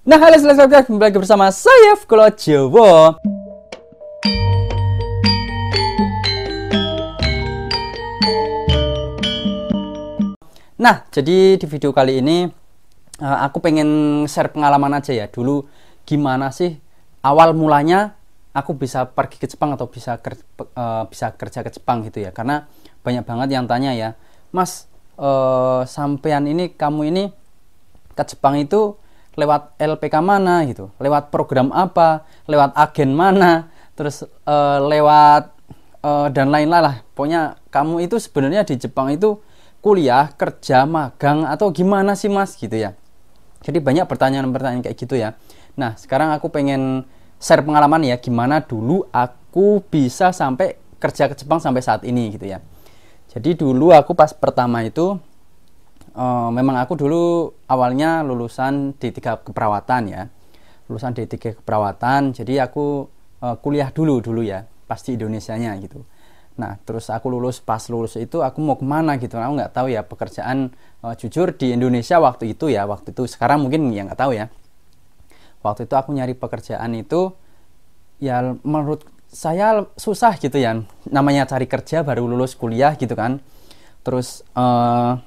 Nah, halo selamat kembali lagi bersama saya Fkulo Jowo. Nah, jadi di video kali ini eh, aku pengen share pengalaman aja ya. Dulu gimana sih awal mulanya aku bisa pergi ke Jepang atau bisa ker, eh, bisa kerja ke Jepang gitu ya. Karena banyak banget yang tanya ya, Mas, uh, sampean ini kamu ini ke Jepang itu lewat LPK mana gitu, lewat program apa, lewat agen mana, terus uh, lewat uh, dan lain-lain lah. Pokoknya kamu itu sebenarnya di Jepang itu kuliah, kerja, magang atau gimana sih Mas gitu ya. Jadi banyak pertanyaan-pertanyaan kayak gitu ya. Nah, sekarang aku pengen share pengalaman ya gimana dulu aku bisa sampai kerja ke Jepang sampai saat ini gitu ya. Jadi dulu aku pas pertama itu uh, memang aku dulu awalnya lulusan D3 keperawatan ya. Lulusan D3 keperawatan, jadi aku uh, kuliah dulu dulu ya, pasti Indonesia nya gitu. Nah, terus aku lulus, pas lulus itu aku mau kemana gitu. aku nggak tahu ya pekerjaan uh, jujur di Indonesia waktu itu ya, waktu itu sekarang mungkin ya nggak tahu ya. Waktu itu aku nyari pekerjaan itu ya menurut saya susah gitu ya. Namanya cari kerja baru lulus kuliah gitu kan. Terus uh,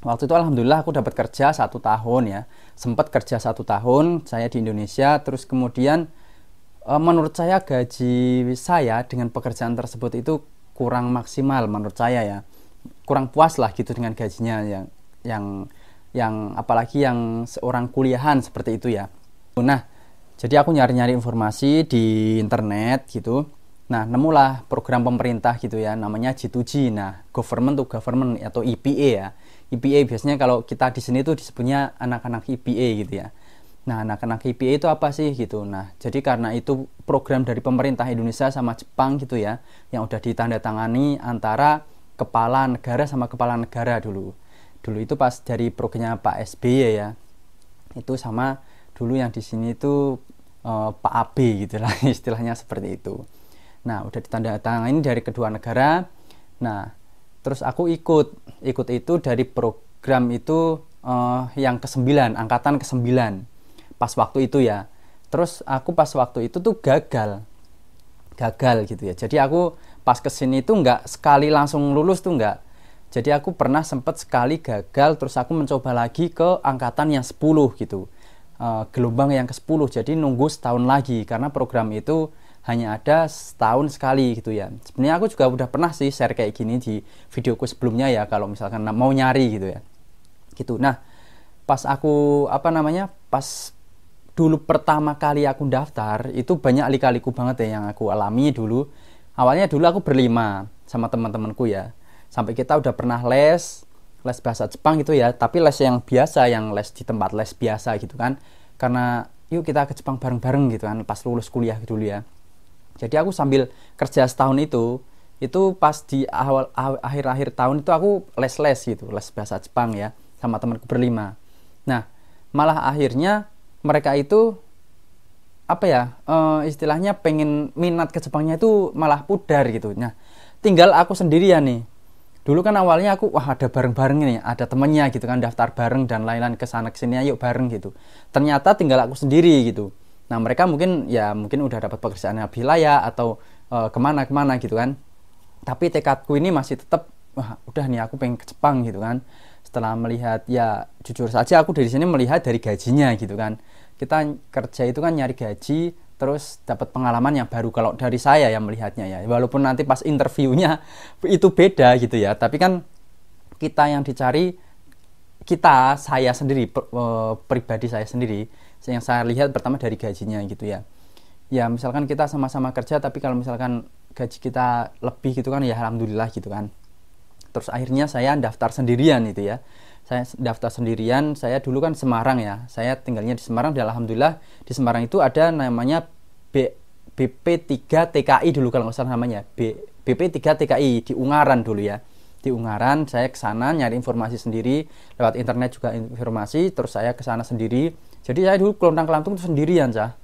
waktu itu alhamdulillah aku dapat kerja satu tahun ya sempat kerja satu tahun saya di Indonesia terus kemudian eh, menurut saya gaji saya dengan pekerjaan tersebut itu kurang maksimal menurut saya ya kurang puas lah gitu dengan gajinya yang yang yang apalagi yang seorang kuliahan seperti itu ya nah jadi aku nyari-nyari informasi di internet gitu Nah, nemulah program pemerintah gitu ya, namanya G2G. Nah, government to government atau EPA ya. IPA e biasanya kalau kita di sini itu disebutnya anak-anak IPA e gitu ya. Nah, anak-anak IPA e itu apa sih gitu. Nah, jadi karena itu program dari pemerintah Indonesia sama Jepang gitu ya yang udah ditandatangani antara kepala negara sama kepala negara dulu. Dulu itu pas dari programnya Pak SBY ya. Itu sama dulu yang di sini itu eh, Pak AB gitu lah istilahnya seperti itu. Nah, udah ditandatangani dari kedua negara. Nah, terus aku ikut ikut itu dari program itu uh, yang kesembilan angkatan ke kesembilan pas waktu itu ya terus aku pas waktu itu tuh gagal gagal gitu ya jadi aku pas kesini itu nggak sekali langsung lulus tuh nggak jadi aku pernah sempet sekali gagal terus aku mencoba lagi ke angkatan yang sepuluh gitu uh, gelombang yang ke 10 jadi nunggu setahun lagi karena program itu hanya ada setahun sekali gitu ya. Sebenarnya aku juga udah pernah sih share kayak gini di videoku sebelumnya ya kalau misalkan mau nyari gitu ya. Gitu. Nah, pas aku apa namanya? pas dulu pertama kali aku daftar itu banyak lika-liku banget ya yang aku alami dulu. Awalnya dulu aku berlima sama teman-temanku ya. Sampai kita udah pernah les, les bahasa Jepang gitu ya, tapi les yang biasa, yang les di tempat les biasa gitu kan. Karena yuk kita ke Jepang bareng-bareng gitu kan pas lulus kuliah dulu ya jadi aku sambil kerja setahun itu itu pas di awal akhir-akhir tahun itu aku les-les gitu les bahasa Jepang ya sama temanku berlima nah malah akhirnya mereka itu apa ya e, istilahnya pengen minat ke Jepangnya itu malah pudar gitu nah tinggal aku sendirian nih dulu kan awalnya aku wah ada bareng-bareng nih ada temennya gitu kan daftar bareng dan lain-lain kesana kesini ayo bareng gitu ternyata tinggal aku sendiri gitu Nah mereka mungkin ya mungkin udah dapat pekerjaan yang lebih layak atau kemana-kemana eh, gitu kan. Tapi tekadku ini masih tetap wah udah nih aku pengen ke Jepang gitu kan. Setelah melihat ya jujur saja aku dari sini melihat dari gajinya gitu kan. Kita kerja itu kan nyari gaji terus dapat pengalaman yang baru kalau dari saya yang melihatnya ya walaupun nanti pas interviewnya itu beda gitu ya tapi kan kita yang dicari kita saya sendiri eh, pribadi saya sendiri yang saya lihat pertama dari gajinya gitu ya ya misalkan kita sama-sama kerja tapi kalau misalkan gaji kita lebih gitu kan ya alhamdulillah gitu kan terus akhirnya saya daftar sendirian itu ya saya daftar sendirian saya dulu kan Semarang ya saya tinggalnya di Semarang dan alhamdulillah di Semarang itu ada namanya B, BP3 TKI dulu kalau nggak salah namanya B, BP3 TKI di Ungaran dulu ya di Ungaran saya ke sana nyari informasi sendiri lewat internet juga informasi terus saya ke sana sendiri jadi saya dulu kelontang kelantung itu sendirian cah.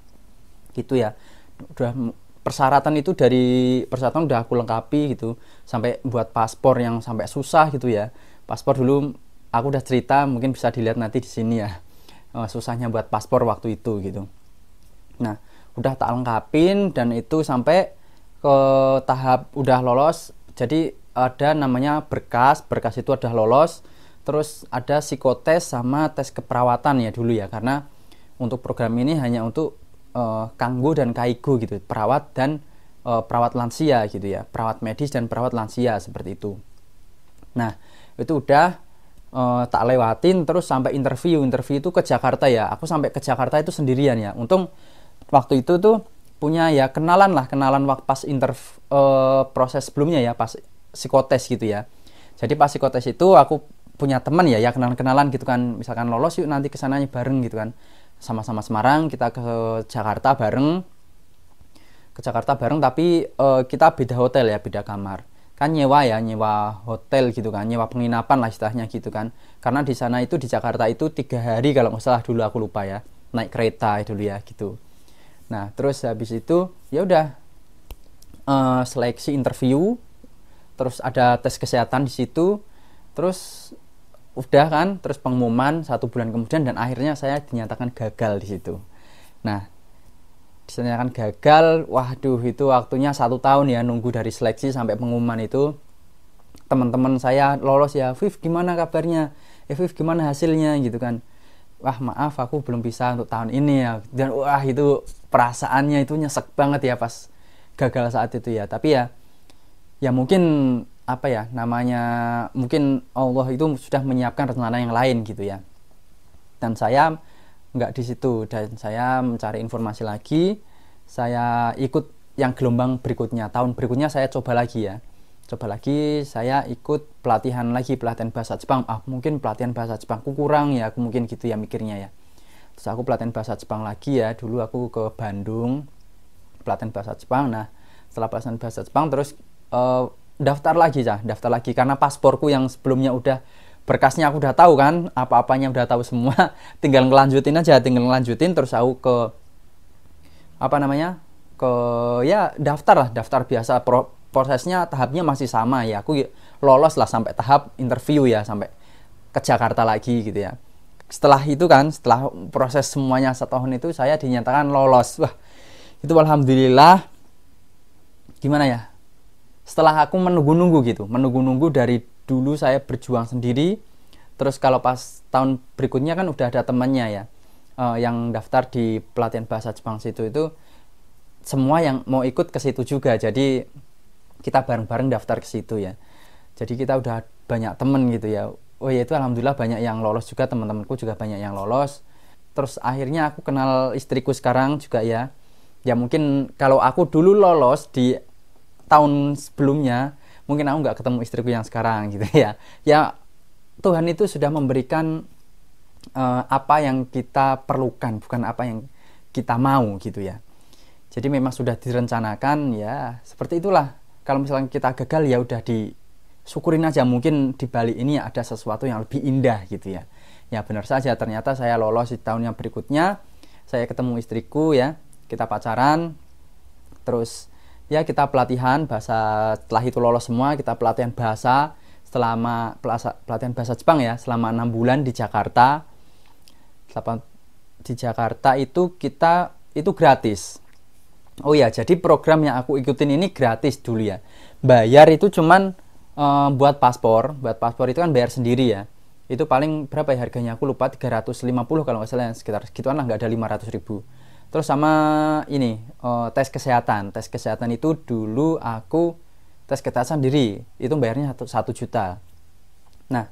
Gitu ya. Udah persyaratan itu dari persyaratan udah aku lengkapi gitu sampai buat paspor yang sampai susah gitu ya paspor dulu aku udah cerita mungkin bisa dilihat nanti di sini ya eh, susahnya buat paspor waktu itu gitu nah udah tak lengkapin dan itu sampai ke tahap udah lolos jadi ada namanya berkas berkas itu udah lolos terus ada psikotes sama tes keperawatan ya dulu ya karena untuk program ini hanya untuk uh, kanggo dan kaigo gitu perawat dan uh, perawat lansia gitu ya perawat medis dan perawat lansia seperti itu nah itu udah uh, tak lewatin terus sampai interview interview itu ke Jakarta ya aku sampai ke Jakarta itu sendirian ya untung waktu itu tuh punya ya kenalan lah kenalan waktu pas interv uh, proses sebelumnya ya pas psikotes gitu ya jadi pas psikotes itu aku punya teman ya ya kenalan kenalan gitu kan misalkan lolos yuk nanti kesananya bareng gitu kan sama-sama Semarang kita ke Jakarta bareng ke Jakarta bareng tapi uh, kita beda hotel ya beda kamar kan nyewa ya nyewa hotel gitu kan nyewa penginapan lah istilahnya gitu kan karena di sana itu di Jakarta itu tiga hari kalau nggak salah dulu aku lupa ya naik kereta dulu ya gitu nah terus habis itu ya udah uh, seleksi interview terus ada tes kesehatan di situ terus udah kan terus pengumuman satu bulan kemudian dan akhirnya saya dinyatakan gagal di situ nah dinyatakan gagal waduh itu waktunya satu tahun ya nunggu dari seleksi sampai pengumuman itu teman-teman saya lolos ya Viv gimana kabarnya eh Viv gimana hasilnya gitu kan wah maaf aku belum bisa untuk tahun ini ya dan wah itu perasaannya itu nyesek banget ya pas gagal saat itu ya tapi ya ya mungkin apa ya namanya mungkin Allah itu sudah menyiapkan rencana yang lain gitu ya dan saya nggak di situ dan saya mencari informasi lagi saya ikut yang gelombang berikutnya tahun berikutnya saya coba lagi ya coba lagi saya ikut pelatihan lagi pelatihan bahasa Jepang ah mungkin pelatihan bahasa Jepang aku kurang ya aku mungkin gitu ya mikirnya ya terus aku pelatihan bahasa Jepang lagi ya dulu aku ke Bandung pelatihan bahasa Jepang nah setelah pelatihan bahasa Jepang terus uh, daftar lagi ya daftar lagi karena pasporku yang sebelumnya udah berkasnya aku udah tahu kan apa-apanya udah tahu semua tinggal ngelanjutin aja tinggal ngelanjutin terus aku ke apa namanya ke ya daftar lah daftar biasa pro, prosesnya tahapnya masih sama ya aku lolos lah sampai tahap interview ya sampai ke Jakarta lagi gitu ya setelah itu kan setelah proses semuanya setahun itu saya dinyatakan lolos wah itu alhamdulillah gimana ya setelah aku menunggu-nunggu gitu menunggu-nunggu dari dulu saya berjuang sendiri terus kalau pas tahun berikutnya kan udah ada temannya ya uh, yang daftar di pelatihan bahasa Jepang situ itu semua yang mau ikut ke situ juga jadi kita bareng-bareng daftar ke situ ya jadi kita udah banyak temen gitu ya oh ya itu alhamdulillah banyak yang lolos juga teman-temanku juga banyak yang lolos terus akhirnya aku kenal istriku sekarang juga ya ya mungkin kalau aku dulu lolos di tahun sebelumnya mungkin aku nggak ketemu istriku yang sekarang gitu ya ya Tuhan itu sudah memberikan uh, apa yang kita perlukan bukan apa yang kita mau gitu ya jadi memang sudah direncanakan ya seperti itulah kalau misalnya kita gagal ya udah disyukurin aja mungkin di Bali ini ada sesuatu yang lebih indah gitu ya ya benar saja ternyata saya lolos di tahun yang berikutnya saya ketemu istriku ya kita pacaran terus ya kita pelatihan bahasa setelah itu lolos semua kita pelatihan bahasa selama pelatihan bahasa Jepang ya selama enam bulan di Jakarta di Jakarta itu kita itu gratis oh ya jadi program yang aku ikutin ini gratis dulu ya bayar itu cuman e, buat paspor buat paspor itu kan bayar sendiri ya itu paling berapa ya harganya aku lupa 350 kalau nggak salah ya, sekitar segituan lah nggak ada 500 ribu terus sama ini uh, tes kesehatan tes kesehatan itu dulu aku tes kesehatan diri itu bayarnya satu, satu juta nah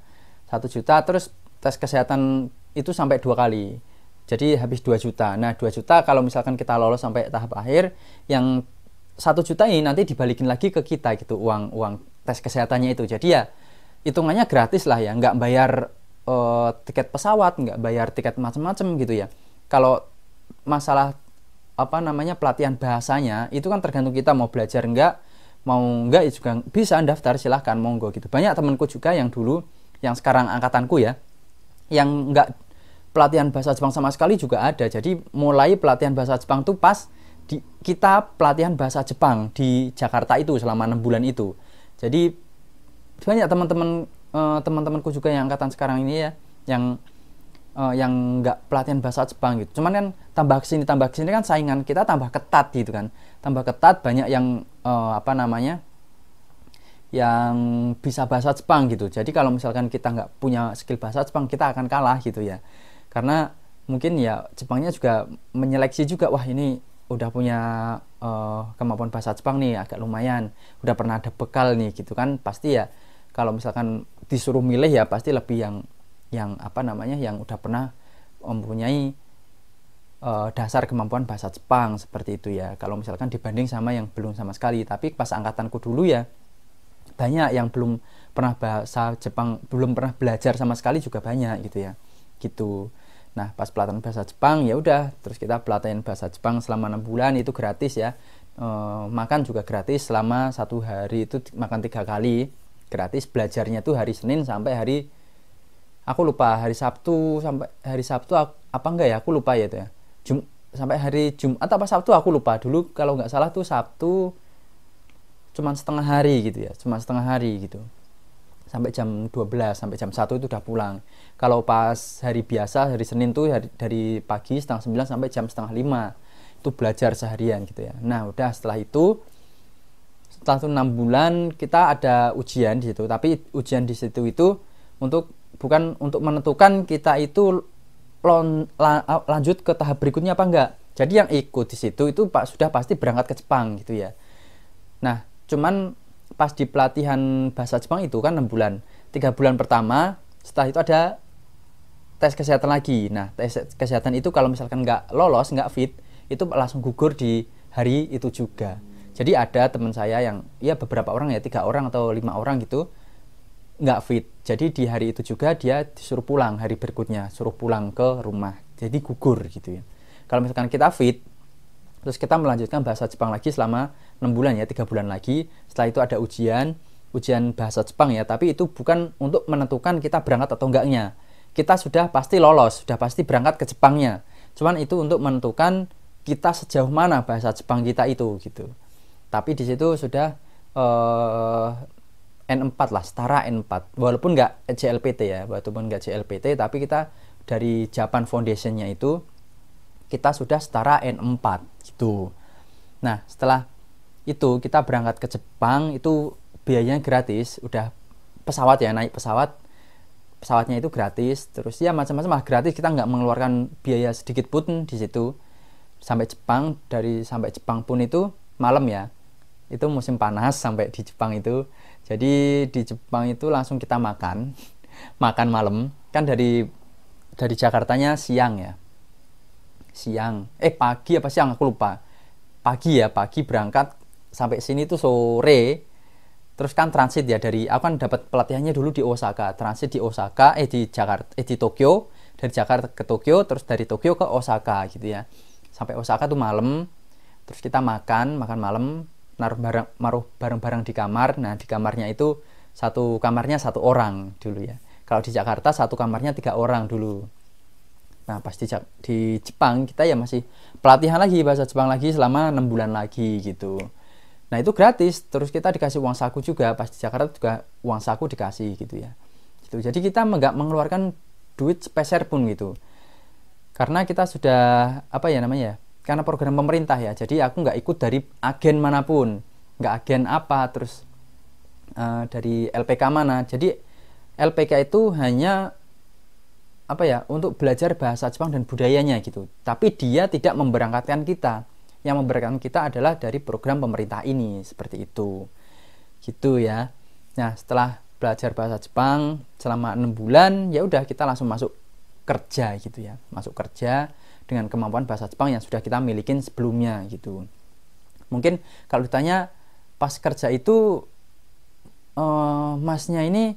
satu juta terus tes kesehatan itu sampai dua kali jadi habis 2 juta nah 2 juta kalau misalkan kita lolos sampai tahap akhir yang satu juta ini nanti dibalikin lagi ke kita gitu uang uang tes kesehatannya itu jadi ya hitungannya gratis lah ya nggak bayar uh, tiket pesawat nggak bayar tiket macam-macam gitu ya kalau masalah apa namanya pelatihan bahasanya itu kan tergantung kita mau belajar enggak mau enggak ya juga bisa daftar silahkan monggo gitu banyak temanku juga yang dulu yang sekarang angkatanku ya yang enggak pelatihan bahasa Jepang sama sekali juga ada jadi mulai pelatihan bahasa Jepang tuh pas di, kita pelatihan bahasa Jepang di Jakarta itu selama enam bulan itu jadi banyak teman-teman eh, teman-temanku juga yang angkatan sekarang ini ya yang uh, yang nggak pelatihan bahasa Jepang gitu. Cuman kan tambah kesini tambah kesini kan saingan kita tambah ketat gitu kan. Tambah ketat banyak yang uh, apa namanya yang bisa bahasa Jepang gitu. Jadi kalau misalkan kita nggak punya skill bahasa Jepang kita akan kalah gitu ya. Karena mungkin ya Jepangnya juga menyeleksi juga wah ini udah punya uh, kemampuan bahasa Jepang nih agak lumayan. Udah pernah ada bekal nih gitu kan pasti ya kalau misalkan disuruh milih ya pasti lebih yang yang apa namanya yang udah pernah mempunyai uh, dasar kemampuan bahasa Jepang seperti itu ya. Kalau misalkan dibanding sama yang belum sama sekali, tapi pas angkatanku dulu ya banyak yang belum pernah bahasa Jepang, belum pernah belajar sama sekali juga banyak gitu ya. Gitu. Nah, pas pelatihan bahasa Jepang ya udah, terus kita pelatihan bahasa Jepang selama enam bulan itu gratis ya. E, makan juga gratis selama satu hari itu makan tiga kali gratis. Belajarnya tuh hari Senin sampai hari aku lupa hari Sabtu sampai hari Sabtu apa enggak ya aku lupa ya itu ya Jum, sampai hari Jumat apa Sabtu aku lupa dulu kalau nggak salah tuh Sabtu cuman setengah hari gitu ya cuman setengah hari gitu sampai jam 12 sampai jam 1 itu udah pulang kalau pas hari biasa hari Senin tuh hari, dari pagi setengah 9 sampai jam setengah 5 itu belajar seharian gitu ya nah udah setelah itu setelah itu 6 bulan kita ada ujian di situ tapi ujian di situ itu untuk bukan untuk menentukan kita itu lon, la, lanjut ke tahap berikutnya apa enggak. Jadi yang ikut di situ itu pak sudah pasti berangkat ke Jepang gitu ya. Nah, cuman pas di pelatihan bahasa Jepang itu kan 6 bulan. 3 bulan pertama setelah itu ada tes kesehatan lagi. Nah, tes kesehatan itu kalau misalkan nggak lolos, nggak fit, itu langsung gugur di hari itu juga. Jadi ada teman saya yang ya beberapa orang ya tiga orang atau lima orang gitu nggak fit. Jadi di hari itu juga dia disuruh pulang hari berikutnya, suruh pulang ke rumah. Jadi gugur gitu ya. Kalau misalkan kita fit, terus kita melanjutkan bahasa Jepang lagi selama enam bulan ya, tiga bulan lagi. Setelah itu ada ujian, ujian bahasa Jepang ya, tapi itu bukan untuk menentukan kita berangkat atau enggaknya. Kita sudah pasti lolos, sudah pasti berangkat ke Jepangnya. Cuman itu untuk menentukan kita sejauh mana bahasa Jepang kita itu gitu. Tapi di situ sudah uh, N4 lah, setara N4. Walaupun nggak CLPT ya, walaupun nggak CLPT, tapi kita dari Japan Foundation-nya itu kita sudah setara N4 gitu. Nah, setelah itu kita berangkat ke Jepang itu biayanya gratis, udah pesawat ya, naik pesawat pesawatnya itu gratis terus ya macam-macam lah gratis kita nggak mengeluarkan biaya sedikit pun di situ sampai Jepang dari sampai Jepang pun itu malam ya itu musim panas sampai di Jepang itu jadi di Jepang itu langsung kita makan, makan malam. Kan dari dari Jakartanya siang ya. Siang, eh pagi apa siang aku lupa. Pagi ya, pagi berangkat sampai sini itu sore. Terus kan transit ya dari aku kan dapat pelatihannya dulu di Osaka, transit di Osaka eh di Jakarta eh di Tokyo, dari Jakarta ke Tokyo, terus dari Tokyo ke Osaka gitu ya. Sampai Osaka tuh malam, terus kita makan, makan malam, naruh barang naruh barang-barang di kamar nah di kamarnya itu satu kamarnya satu orang dulu ya kalau di Jakarta satu kamarnya tiga orang dulu nah pas di, di Jepang kita ya masih pelatihan lagi bahasa Jepang lagi selama enam bulan lagi gitu nah itu gratis terus kita dikasih uang saku juga pas di Jakarta juga uang saku dikasih gitu ya gitu jadi kita nggak mengeluarkan duit sepeser pun gitu karena kita sudah apa ya namanya ya, karena program pemerintah ya jadi aku nggak ikut dari agen manapun nggak agen apa terus uh, dari LPK mana jadi LPK itu hanya apa ya untuk belajar bahasa Jepang dan budayanya gitu tapi dia tidak memberangkatkan kita yang memberangkatkan kita adalah dari program pemerintah ini seperti itu gitu ya nah setelah belajar bahasa Jepang selama enam bulan ya udah kita langsung masuk kerja gitu ya masuk kerja dengan kemampuan bahasa Jepang yang sudah kita milikin sebelumnya gitu. Mungkin kalau ditanya pas kerja itu uh, masnya ini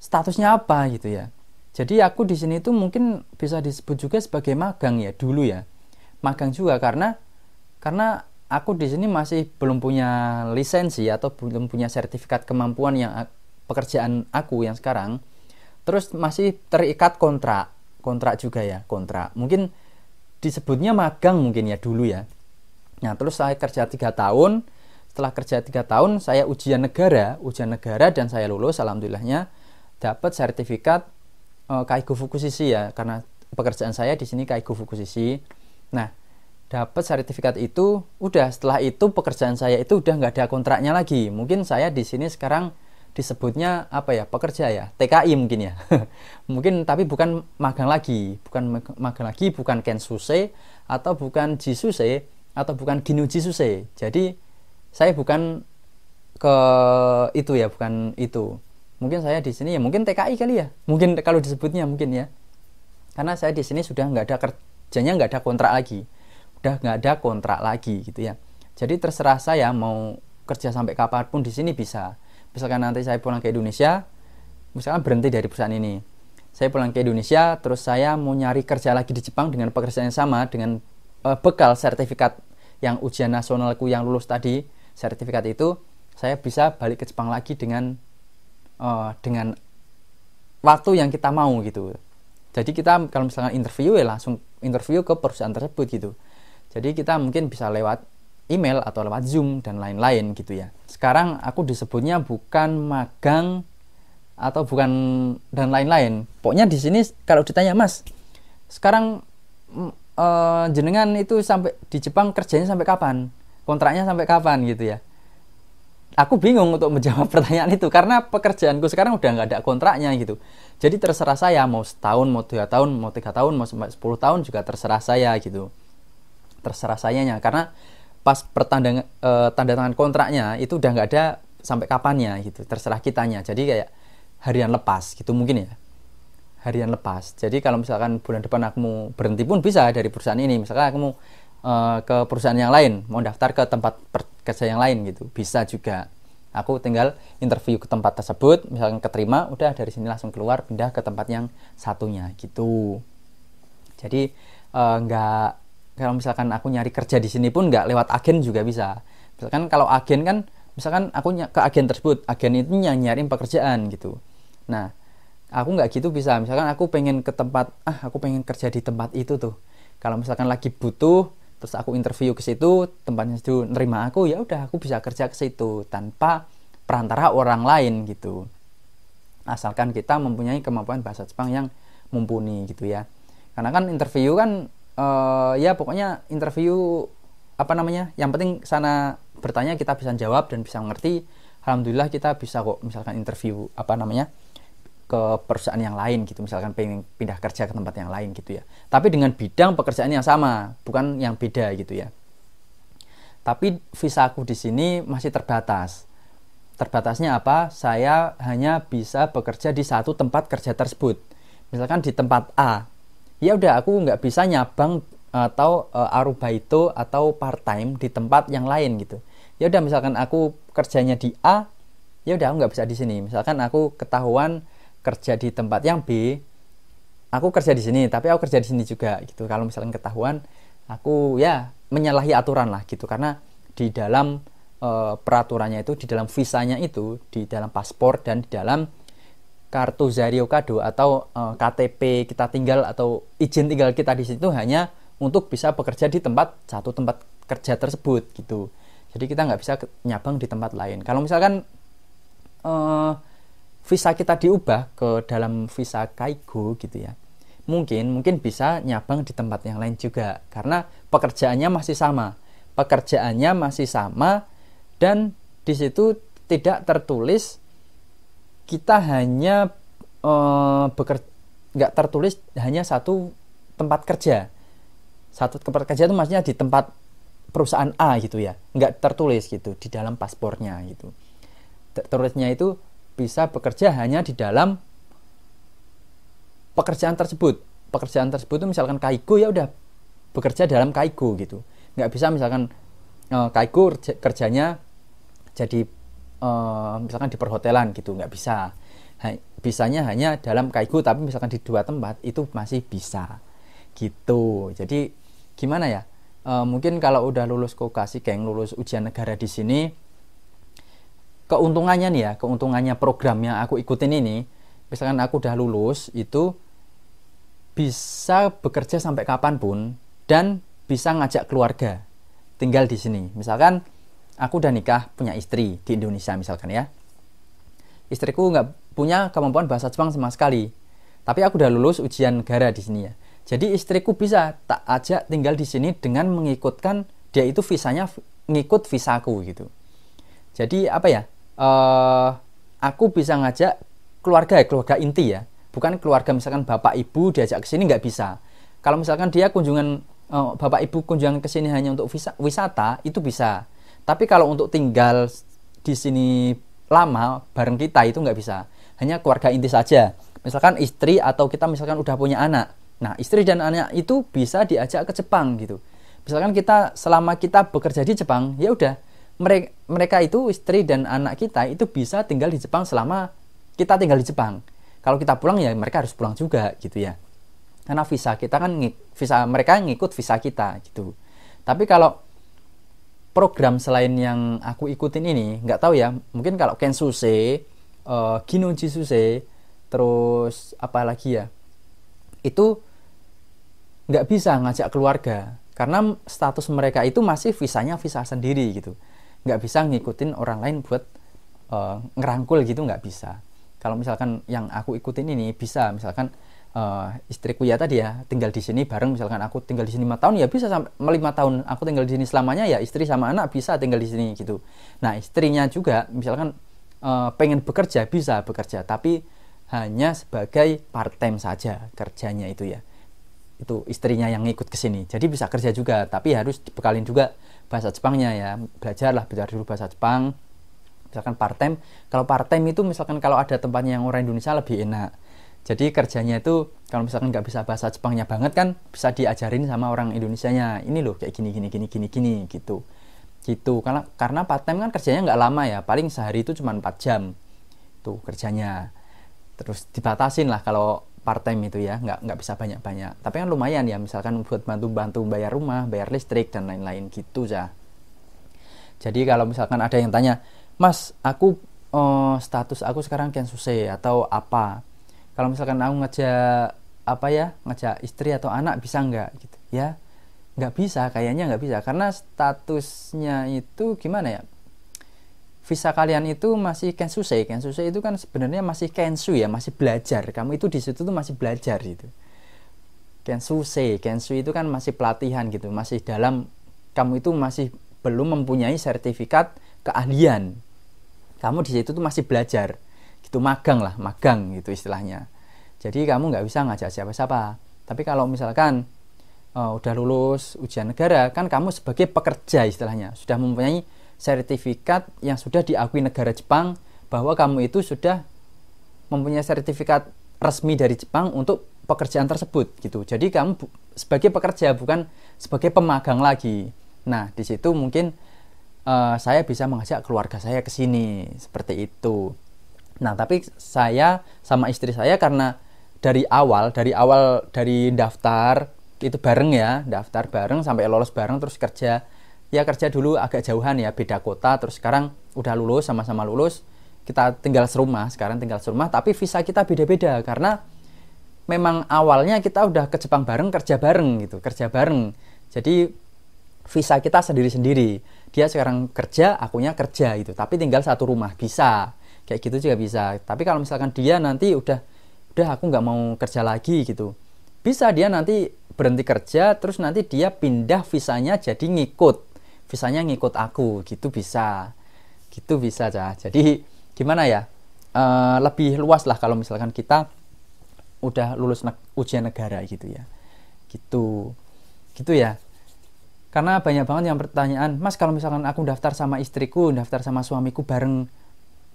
statusnya apa gitu ya. Jadi aku di sini itu mungkin bisa disebut juga sebagai magang ya dulu ya. Magang juga karena karena aku di sini masih belum punya lisensi atau belum punya sertifikat kemampuan yang pekerjaan aku yang sekarang. Terus masih terikat kontrak kontrak juga ya kontrak mungkin disebutnya magang mungkin ya dulu ya nah terus saya kerja tiga tahun setelah kerja tiga tahun saya ujian negara ujian negara dan saya lulus alhamdulillahnya dapat sertifikat e, Kaigo Fukushishi ya karena pekerjaan saya di sini Kaigo Fukushishi. Nah, dapat sertifikat itu udah setelah itu pekerjaan saya itu udah nggak ada kontraknya lagi. Mungkin saya di sini sekarang disebutnya apa ya pekerja ya TKI mungkin ya mungkin tapi bukan magang lagi bukan magang lagi bukan kensuse atau bukan jisuse atau bukan ginu jisuse jadi saya bukan ke itu ya bukan itu mungkin saya di sini ya mungkin TKI kali ya mungkin kalau disebutnya mungkin ya karena saya di sini sudah nggak ada kerjanya nggak ada kontrak lagi udah nggak ada kontrak lagi gitu ya jadi terserah saya mau kerja sampai kapanpun di sini bisa misalkan nanti saya pulang ke Indonesia misalkan berhenti dari perusahaan ini saya pulang ke Indonesia terus saya mau nyari kerja lagi di Jepang dengan pekerjaan yang sama dengan uh, bekal sertifikat yang ujian nasionalku yang lulus tadi sertifikat itu saya bisa balik ke Jepang lagi dengan uh, dengan waktu yang kita mau gitu jadi kita kalau misalkan interview ya langsung interview ke perusahaan tersebut gitu jadi kita mungkin bisa lewat email atau lewat Zoom dan lain-lain gitu ya. Sekarang aku disebutnya bukan magang atau bukan dan lain-lain. Pokoknya di sini kalau ditanya Mas, sekarang mm, eh, jenengan itu sampai di Jepang kerjanya sampai kapan? Kontraknya sampai kapan gitu ya? Aku bingung untuk menjawab pertanyaan itu karena pekerjaanku sekarang udah nggak ada kontraknya gitu. Jadi terserah saya mau setahun, mau dua tahun, mau tiga tahun, mau sepuluh tahun juga terserah saya gitu. Terserah sayanya karena pas pertanda uh, tanda tangan kontraknya itu udah nggak ada sampai kapannya gitu terserah kitanya jadi kayak harian lepas gitu mungkin ya harian lepas jadi kalau misalkan bulan depan aku mau berhenti pun bisa dari perusahaan ini misalkan aku mau uh, eh, ke perusahaan yang lain mau daftar ke tempat kerja yang lain gitu bisa juga aku tinggal interview ke tempat tersebut misalkan keterima udah dari sini langsung keluar pindah ke tempat yang satunya gitu jadi eh, nggak kalau misalkan aku nyari kerja di sini pun nggak lewat agen juga bisa misalkan kalau agen kan misalkan aku ke agen tersebut agen itu yang nyari pekerjaan gitu nah aku nggak gitu bisa misalkan aku pengen ke tempat ah aku pengen kerja di tempat itu tuh kalau misalkan lagi butuh terus aku interview ke situ tempatnya itu nerima aku ya udah aku bisa kerja ke situ tanpa perantara orang lain gitu asalkan kita mempunyai kemampuan bahasa Jepang yang mumpuni gitu ya karena kan interview kan uh, ya pokoknya interview apa namanya yang penting sana bertanya kita bisa jawab dan bisa mengerti alhamdulillah kita bisa kok misalkan interview apa namanya ke perusahaan yang lain gitu misalkan pengen pindah kerja ke tempat yang lain gitu ya tapi dengan bidang pekerjaan yang sama bukan yang beda gitu ya tapi visa aku di sini masih terbatas terbatasnya apa saya hanya bisa bekerja di satu tempat kerja tersebut misalkan di tempat A ya udah aku nggak bisa nyabang eh, atau uh, eh, aruba itu atau part time di tempat yang lain gitu ya udah misalkan aku kerjanya di A ya udah aku nggak bisa di sini misalkan aku ketahuan kerja di tempat yang B aku kerja di sini tapi aku kerja di sini juga gitu kalau misalkan ketahuan aku ya menyalahi aturan lah gitu karena di dalam uh, peraturannya itu di dalam visanya itu di dalam paspor dan di dalam kartu zario kado atau e, eh, KTP kita tinggal atau izin tinggal kita di situ hanya untuk bisa bekerja di tempat satu tempat kerja tersebut gitu. Jadi kita nggak bisa nyabang di tempat lain. Kalau misalkan e, visa kita diubah ke dalam visa Kaigo gitu ya, mungkin mungkin bisa nyabang di tempat yang lain juga karena pekerjaannya masih sama, pekerjaannya masih sama dan di situ tidak tertulis kita hanya uh, eh, bekerja nggak tertulis hanya satu tempat kerja satu tempat kerja itu maksudnya di tempat perusahaan A gitu ya nggak tertulis gitu di dalam paspornya gitu tertulisnya itu bisa bekerja hanya di dalam pekerjaan tersebut pekerjaan tersebut itu misalkan kaiku ya udah bekerja dalam kaiku gitu nggak bisa misalkan e, kaiku kerjanya jadi uh, misalkan di perhotelan gitu nggak bisa ha, bisanya hanya dalam kaiku tapi misalkan di dua tempat itu masih bisa gitu jadi gimana ya e, mungkin kalau udah lulus kokasi geng lulus ujian negara di sini keuntungannya nih ya keuntungannya program yang aku ikutin ini misalkan aku udah lulus itu bisa bekerja sampai kapanpun dan bisa ngajak keluarga tinggal di sini misalkan aku udah nikah punya istri di Indonesia misalkan ya istriku nggak punya kemampuan bahasa Jepang sama sekali tapi aku udah lulus ujian negara di sini ya jadi istriku bisa tak ajak tinggal di sini dengan mengikutkan dia itu visanya ngikut visaku gitu jadi apa ya uh, aku bisa ngajak keluarga keluarga inti ya bukan keluarga misalkan bapak ibu diajak ke sini nggak bisa kalau misalkan dia kunjungan uh, bapak ibu kunjungan ke sini hanya untuk visa, wisata itu bisa tapi kalau untuk tinggal di sini lama bareng kita itu nggak bisa. Hanya keluarga inti saja. Misalkan istri atau kita misalkan udah punya anak. Nah, istri dan anak itu bisa diajak ke Jepang gitu. Misalkan kita selama kita bekerja di Jepang, ya udah mereka mereka itu istri dan anak kita itu bisa tinggal di Jepang selama kita tinggal di Jepang. Kalau kita pulang ya mereka harus pulang juga gitu ya. Karena visa kita kan visa mereka ngikut visa kita gitu. Tapi kalau program selain yang aku ikutin ini nggak tahu ya mungkin kalau Kensuse uh, eh, Gino Jisuse terus apa lagi ya itu nggak bisa ngajak keluarga karena status mereka itu masih visanya visa sendiri gitu nggak bisa ngikutin orang lain buat uh, ngerangkul gitu nggak bisa kalau misalkan yang aku ikutin ini bisa misalkan uh, istriku ya tadi ya tinggal di sini bareng misalkan aku tinggal di sini lima tahun ya bisa sampai lima tahun aku tinggal di sini selamanya ya istri sama anak bisa tinggal di sini gitu nah istrinya juga misalkan uh, pengen bekerja bisa bekerja tapi hanya sebagai part time saja kerjanya itu ya itu istrinya yang ikut ke sini jadi bisa kerja juga tapi harus dibekalin juga bahasa Jepangnya ya belajarlah belajar dulu bahasa Jepang misalkan part time kalau part time itu misalkan kalau ada tempatnya yang orang Indonesia lebih enak jadi kerjanya itu kalau misalkan nggak bisa bahasa Jepangnya banget kan bisa diajarin sama orang Indonesia nya ini loh kayak gini gini gini gini gini gitu gitu karena karena part time kan kerjanya nggak lama ya paling sehari itu cuma 4 jam tuh kerjanya terus dibatasin lah kalau part time itu ya nggak nggak bisa banyak banyak tapi kan lumayan ya misalkan buat bantu bantu bayar rumah bayar listrik dan lain-lain gitu ya jadi kalau misalkan ada yang tanya mas aku eh, status aku sekarang kian susah atau apa kalau misalkan aku ngajak apa ya ngajak istri atau anak bisa nggak gitu ya nggak bisa kayaknya nggak bisa karena statusnya itu gimana ya visa kalian itu masih kensu say itu kan sebenarnya masih kensu ya masih belajar kamu itu di situ tuh masih belajar gitu kensuse kensu itu kan masih pelatihan gitu masih dalam kamu itu masih belum mempunyai sertifikat keahlian kamu di situ tuh masih belajar itu magang lah magang gitu istilahnya jadi kamu nggak bisa ngajak siapa-siapa tapi kalau misalkan uh, udah lulus ujian negara kan kamu sebagai pekerja istilahnya sudah mempunyai sertifikat yang sudah diakui negara Jepang bahwa kamu itu sudah mempunyai sertifikat resmi dari Jepang untuk pekerjaan tersebut gitu jadi kamu sebagai pekerja bukan sebagai pemagang lagi nah di situ mungkin uh, saya bisa mengajak keluarga saya ke sini seperti itu Nah, tapi saya sama istri saya karena dari awal, dari awal dari daftar itu bareng ya, daftar bareng sampai lolos bareng terus kerja. Ya kerja dulu agak jauhan ya, beda kota terus sekarang udah lulus sama-sama lulus. Kita tinggal serumah, sekarang tinggal serumah tapi visa kita beda-beda karena memang awalnya kita udah ke Jepang bareng, kerja bareng gitu, kerja bareng. Jadi visa kita sendiri-sendiri. Dia sekarang kerja, akunya kerja gitu tapi tinggal satu rumah bisa kayak gitu juga bisa tapi kalau misalkan dia nanti udah udah aku nggak mau kerja lagi gitu bisa dia nanti berhenti kerja terus nanti dia pindah visanya jadi ngikut visanya ngikut aku gitu bisa gitu bisa cah jadi gimana ya e, lebih luas lah kalau misalkan kita udah lulus ne ujian negara gitu ya gitu gitu ya karena banyak banget yang pertanyaan mas kalau misalkan aku daftar sama istriku daftar sama suamiku bareng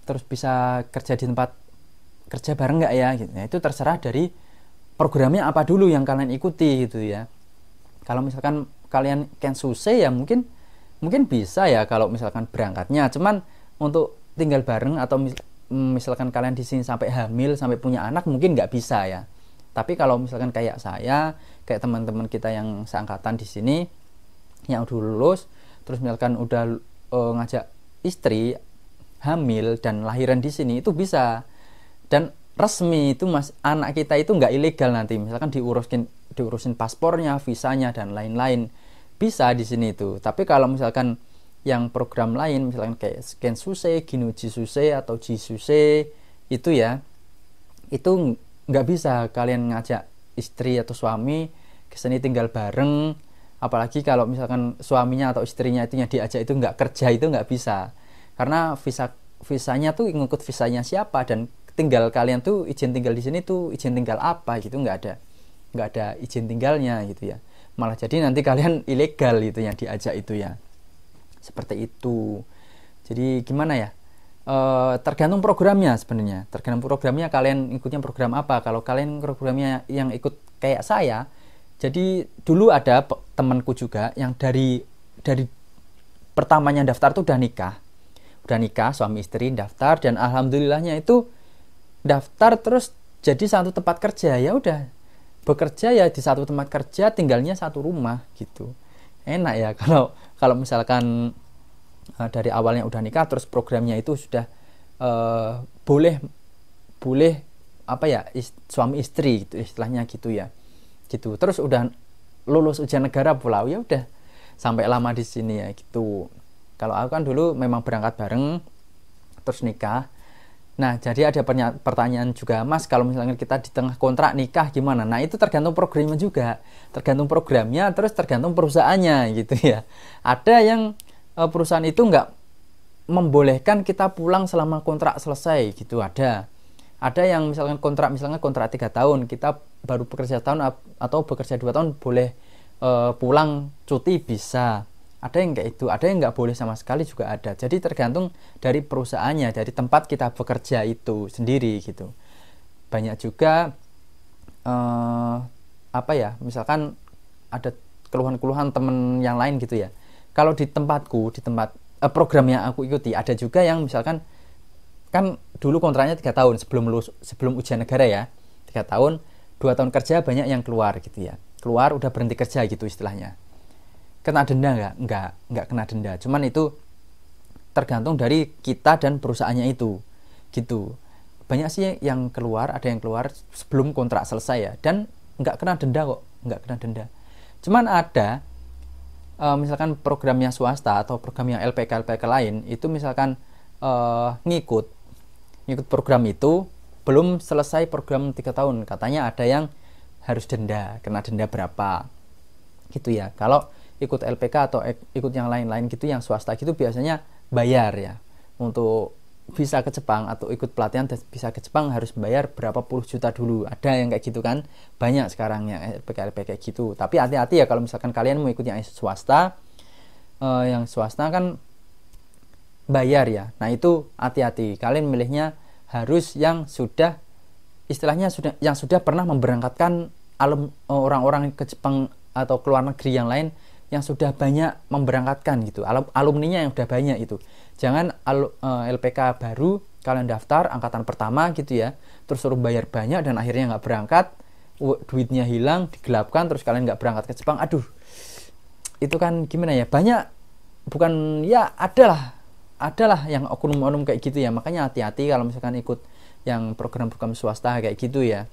terus bisa kerja di tempat kerja bareng nggak ya gitu nah, itu terserah dari programnya apa dulu yang kalian ikuti gitu ya kalau misalkan kalian can susah ya mungkin mungkin bisa ya kalau misalkan berangkatnya cuman untuk tinggal bareng atau mis misalkan kalian di sini sampai hamil sampai punya anak mungkin nggak bisa ya tapi kalau misalkan kayak saya kayak teman-teman kita yang seangkatan di sini yang udah lulus terus misalkan udah uh, ngajak istri hamil dan lahiran di sini itu bisa dan resmi itu mas anak kita itu nggak ilegal nanti misalkan diurusin diurusin paspornya visanya dan lain-lain bisa di sini itu tapi kalau misalkan yang program lain misalkan kayak scan suse ginuji suse atau jisuse itu ya itu nggak bisa kalian ngajak istri atau suami ke sini tinggal bareng apalagi kalau misalkan suaminya atau istrinya itu yang diajak itu nggak kerja itu nggak bisa karena visa visanya tuh ngikut visanya siapa dan tinggal kalian tuh izin tinggal di sini tuh izin tinggal apa gitu nggak ada nggak ada izin tinggalnya gitu ya malah jadi nanti kalian ilegal gitu yang diajak itu ya seperti itu jadi gimana ya e, tergantung programnya sebenarnya tergantung programnya kalian ikutnya program apa kalau kalian programnya yang ikut kayak saya jadi dulu ada temanku juga yang dari dari pertamanya daftar tuh udah nikah udah nikah suami istri daftar dan alhamdulillahnya itu daftar terus jadi satu tempat kerja ya udah bekerja ya di satu tempat kerja tinggalnya satu rumah gitu enak ya kalau kalau misalkan uh, dari awalnya udah nikah terus programnya itu sudah uh, boleh boleh apa ya ist, suami istri gitu istilahnya gitu ya gitu terus udah lulus ujian negara pulau ya udah sampai lama di sini ya gitu kalau aku kan dulu memang berangkat bareng terus nikah. Nah, jadi ada pertanyaan juga, Mas, kalau misalnya kita di tengah kontrak nikah gimana? Nah, itu tergantung programnya juga. Tergantung programnya, terus tergantung perusahaannya gitu ya. Ada yang eh, perusahaan itu nggak membolehkan kita pulang selama kontrak selesai gitu ada ada yang misalkan kontrak misalnya kontrak tiga tahun kita baru bekerja tahun atau bekerja dua tahun boleh e, pulang cuti bisa ada yang kayak itu ada yang nggak boleh sama sekali juga ada jadi tergantung dari perusahaannya dari tempat kita bekerja itu sendiri gitu banyak juga eh, apa ya misalkan ada keluhan-keluhan temen yang lain gitu ya kalau di tempatku di tempat eh, program yang aku ikuti ada juga yang misalkan kan dulu kontraknya tiga tahun sebelum lulus sebelum ujian negara ya tiga tahun dua tahun kerja banyak yang keluar gitu ya keluar udah berhenti kerja gitu istilahnya kena denda nggak nggak nggak kena denda cuman itu tergantung dari kita dan perusahaannya itu gitu banyak sih yang keluar ada yang keluar sebelum kontrak selesai ya dan nggak kena denda kok nggak kena denda cuman ada e, misalkan programnya swasta atau program yang LPK LPK lain itu misalkan e, ngikut ngikut program itu belum selesai program tiga tahun katanya ada yang harus denda kena denda berapa gitu ya kalau ikut LPK atau ikut yang lain-lain gitu yang swasta gitu biasanya bayar ya untuk bisa ke Jepang atau ikut pelatihan bisa ke Jepang harus bayar berapa puluh juta dulu ada yang kayak gitu kan banyak sekarang yang LPK LPK kayak gitu tapi hati-hati ya kalau misalkan kalian mau ikut yang swasta eh, yang swasta kan bayar ya nah itu hati-hati kalian milihnya harus yang sudah istilahnya sudah yang sudah pernah memberangkatkan alum orang-orang ke Jepang atau keluar negeri yang lain yang sudah banyak memberangkatkan gitu alumninya yang sudah banyak itu jangan LPK eh, baru kalian daftar angkatan pertama gitu ya terus suruh bayar banyak dan akhirnya nggak berangkat duitnya hilang digelapkan terus kalian nggak berangkat ke Jepang aduh itu kan gimana ya banyak bukan ya adalah adalah yang oknum-oknum kayak gitu ya makanya hati-hati kalau misalkan ikut yang program-program swasta kayak gitu ya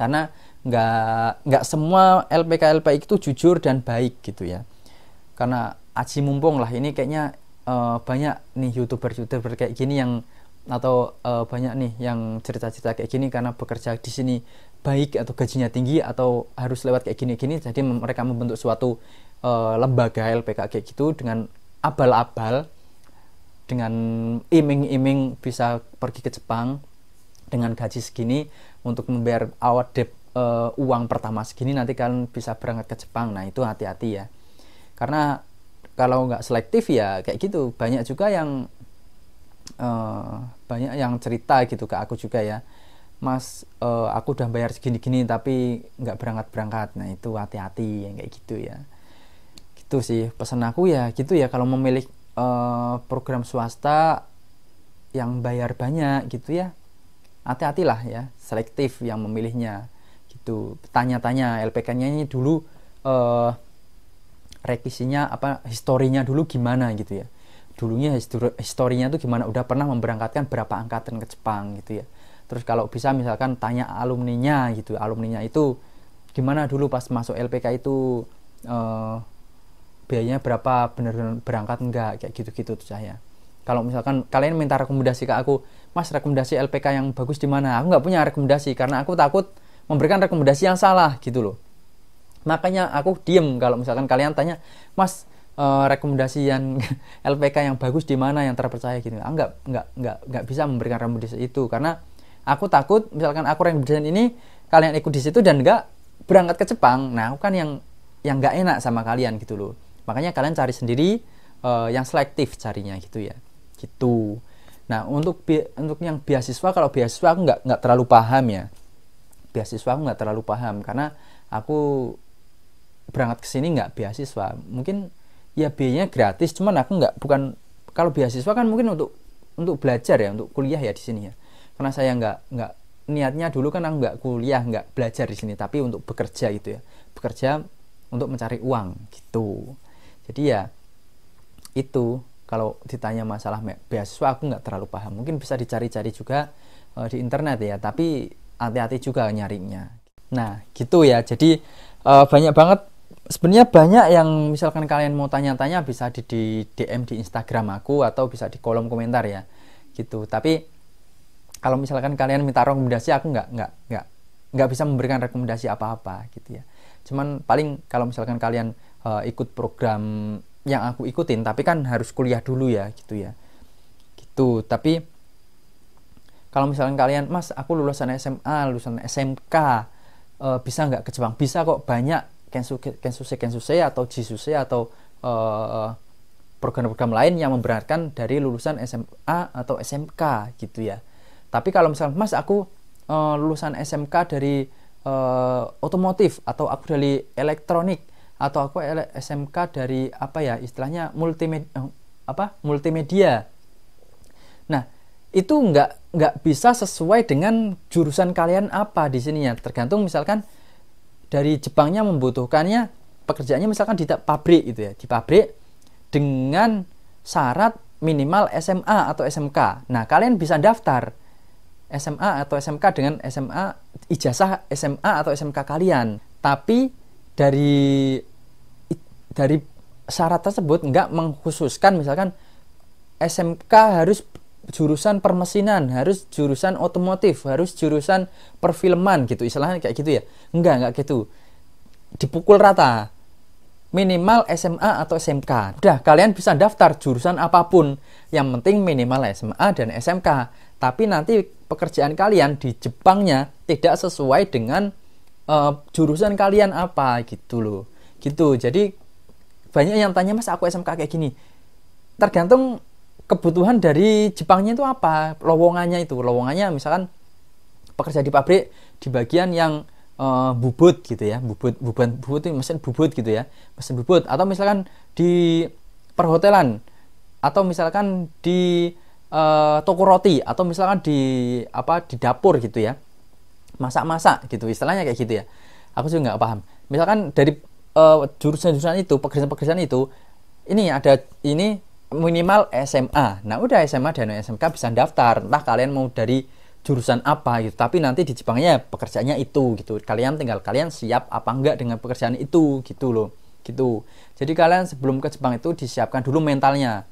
karena nggak nggak semua LPK LPI itu jujur dan baik gitu ya karena aji mumpung lah ini kayaknya uh, banyak nih youtuber youtuber kayak gini yang atau uh, banyak nih yang cerita-cerita kayak gini karena bekerja di sini baik atau gajinya tinggi atau harus lewat kayak gini-gini jadi mereka membentuk suatu uh, lembaga LPK kayak gitu dengan abal-abal dengan iming-iming bisa pergi ke Jepang dengan gaji segini untuk membayar awal debt uh, uang pertama segini nanti kalian bisa berangkat ke Jepang nah itu hati-hati ya karena kalau nggak selektif ya kayak gitu banyak juga yang uh, banyak yang cerita gitu ke aku juga ya Mas uh, aku udah bayar segini-gini tapi nggak berangkat-berangkat nah itu hati-hati ya kayak gitu ya gitu sih pesan aku ya gitu ya kalau memilih uh, program swasta yang bayar banyak gitu ya hati-hatilah ya selektif yang memilihnya itu tanya-tanya LPK-nya ini dulu uh, rekisinya apa historinya dulu gimana gitu ya dulunya histori historinya itu gimana udah pernah memberangkatkan berapa angkatan ke Jepang gitu ya terus kalau bisa misalkan tanya alumninya gitu alumninya itu gimana dulu pas masuk LPK itu eh, biayanya berapa bener-bener berangkat enggak kayak gitu-gitu tuh saya kalau misalkan kalian minta rekomendasi ke aku mas rekomendasi LPK yang bagus di mana aku nggak punya rekomendasi karena aku takut memberikan rekomendasi yang salah gitu loh makanya aku diem kalau misalkan kalian tanya mas e, rekomendasi yang LPK yang bagus di mana yang terpercaya gitu enggak ah, nggak nggak nggak bisa memberikan rekomendasi itu karena aku takut misalkan aku rekomendasi ini kalian ikut di situ dan nggak berangkat ke Jepang nah aku kan yang yang nggak enak sama kalian gitu loh makanya kalian cari sendiri e, yang selektif carinya gitu ya gitu nah untuk bi untuk yang beasiswa kalau beasiswa aku nggak nggak terlalu paham ya beasiswa aku nggak terlalu paham karena aku berangkat ke sini nggak beasiswa mungkin ya biayanya gratis cuman aku nggak bukan kalau beasiswa kan mungkin untuk untuk belajar ya untuk kuliah ya di sini ya karena saya nggak nggak niatnya dulu kan aku nggak kuliah nggak belajar di sini tapi untuk bekerja gitu ya bekerja untuk mencari uang gitu jadi ya itu kalau ditanya masalah beasiswa aku nggak terlalu paham mungkin bisa dicari-cari juga eh, di internet ya tapi hati-hati juga nyarinya nah gitu ya jadi e, banyak banget sebenarnya banyak yang misalkan kalian mau tanya-tanya bisa di, di DM di Instagram aku atau bisa di kolom komentar ya gitu tapi kalau misalkan kalian minta rekomendasi aku nggak nggak nggak nggak bisa memberikan rekomendasi apa-apa gitu ya cuman paling kalau misalkan kalian uh, ikut program yang aku ikutin tapi kan harus kuliah dulu ya gitu ya gitu tapi kalau misalnya kalian mas aku lulusan SMA lulusan SMK uh, eh, bisa nggak ke Jepang bisa kok banyak kensuse kensuse atau jisuse atau program eh, program-program lain yang memberatkan dari lulusan SMA atau SMK gitu ya tapi kalau misalnya mas aku uh, lulusan SMK dari uh, otomotif atau aku dari elektronik atau aku SMK dari apa ya istilahnya multimedia apa multimedia nah itu nggak nggak bisa sesuai dengan jurusan kalian apa di sini ya tergantung misalkan dari Jepangnya membutuhkannya pekerjaannya misalkan di pabrik gitu ya di pabrik dengan syarat minimal SMA atau SMK nah kalian bisa daftar SMA atau SMK dengan SMA ijazah SMA atau SMK kalian tapi dari dari syarat tersebut nggak mengkhususkan misalkan SMK harus jurusan permesinan, harus jurusan otomotif, harus jurusan perfilman gitu. Istilahnya kayak gitu ya. Enggak, enggak gitu. Dipukul rata. Minimal SMA atau SMK. Udah, kalian bisa daftar jurusan apapun. Yang penting minimal SMA dan SMK. Tapi nanti pekerjaan kalian di Jepangnya tidak sesuai dengan uh, jurusan kalian apa gitu loh. Gitu. Jadi banyak yang tanya, "Mas, aku SMK kayak gini." Tergantung kebutuhan dari Jepangnya itu apa lowongannya itu lowongannya misalkan pekerja di pabrik di bagian yang e, bubut gitu ya bubut bubut bubut itu mesin bubut gitu ya mesin bubut atau misalkan di perhotelan atau misalkan di e, toko roti atau misalkan di apa di dapur gitu ya masak-masak gitu istilahnya kayak gitu ya aku juga nggak paham misalkan dari eh, jurusan jurusan -jurusan itu pekerjaan-pekerjaan itu ini ada ini minimal SMA. Nah, udah SMA dan SMK bisa daftar. Entah kalian mau dari jurusan apa gitu. Tapi nanti di Jepangnya pekerjaannya itu gitu. Kalian tinggal kalian siap apa enggak dengan pekerjaan itu gitu loh. Gitu. Jadi kalian sebelum ke Jepang itu disiapkan dulu mentalnya.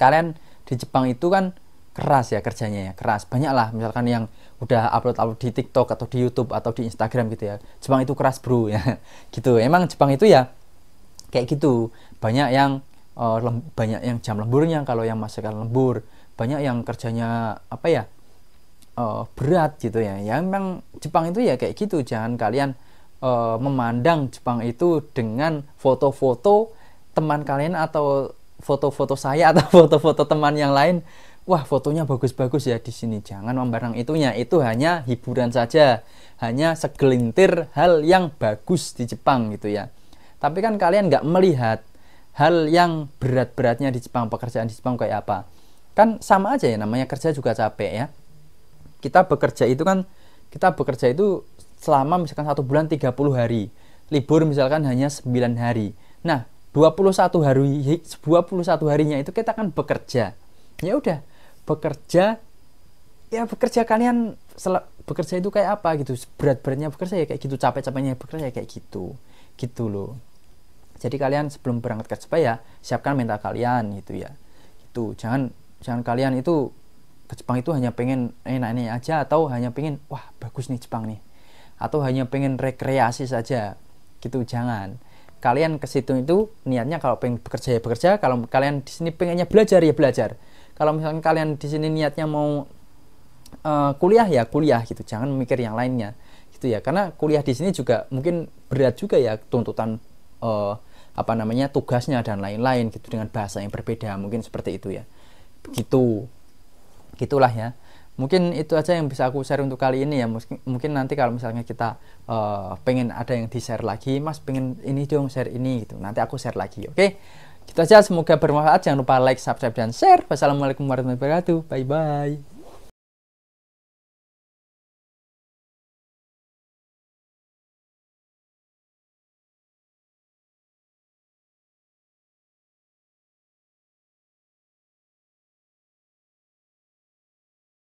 Kalian di Jepang itu kan keras ya kerjanya ya keras banyak lah misalkan yang udah upload upload di TikTok atau di YouTube atau di Instagram gitu ya Jepang itu keras bro ya gitu emang Jepang itu ya kayak gitu banyak yang uh, lem, banyak yang jam lemburnya kalau yang masakan lembur banyak yang kerjanya apa ya uh, berat gitu ya yang memang Jepang itu ya kayak gitu jangan kalian uh, memandang Jepang itu dengan foto-foto teman kalian atau foto-foto saya atau foto-foto teman yang lain wah fotonya bagus-bagus ya di sini jangan membarang itunya itu hanya hiburan saja hanya segelintir hal yang bagus di Jepang gitu ya tapi kan kalian nggak melihat hal yang berat-beratnya di Jepang, pekerjaan di Jepang kayak apa. Kan sama aja ya namanya kerja juga capek ya. Kita bekerja itu kan kita bekerja itu selama misalkan satu bulan 30 hari. Libur misalkan hanya 9 hari. Nah, 21 hari 21 harinya itu kita kan bekerja. Ya udah, bekerja ya bekerja kalian bekerja itu kayak apa gitu berat beratnya bekerja ya kayak gitu capek capeknya bekerja ya kayak gitu gitu loh jadi kalian sebelum berangkat ke Jepang ya siapkan mental kalian gitu ya. Itu jangan jangan kalian itu ke Jepang itu hanya pengen enak-enak aja atau hanya pengen wah bagus nih Jepang nih atau hanya pengen rekreasi saja gitu jangan kalian ke situ itu niatnya kalau pengen bekerja ya bekerja kalau kalian di sini pengennya belajar ya belajar kalau misalnya kalian di sini niatnya mau uh, kuliah ya kuliah gitu jangan mikir yang lainnya gitu ya karena kuliah di sini juga mungkin berat juga ya tuntutan uh, apa namanya tugasnya dan lain-lain gitu dengan bahasa yang berbeda mungkin seperti itu ya begitu gitulah ya mungkin itu aja yang bisa aku share untuk kali ini ya mungkin, nanti kalau misalnya kita uh, pengen ada yang di share lagi mas pengen ini dong share ini gitu nanti aku share lagi oke okay? gitu aja semoga bermanfaat jangan lupa like subscribe dan share wassalamualaikum warahmatullahi wabarakatuh bye bye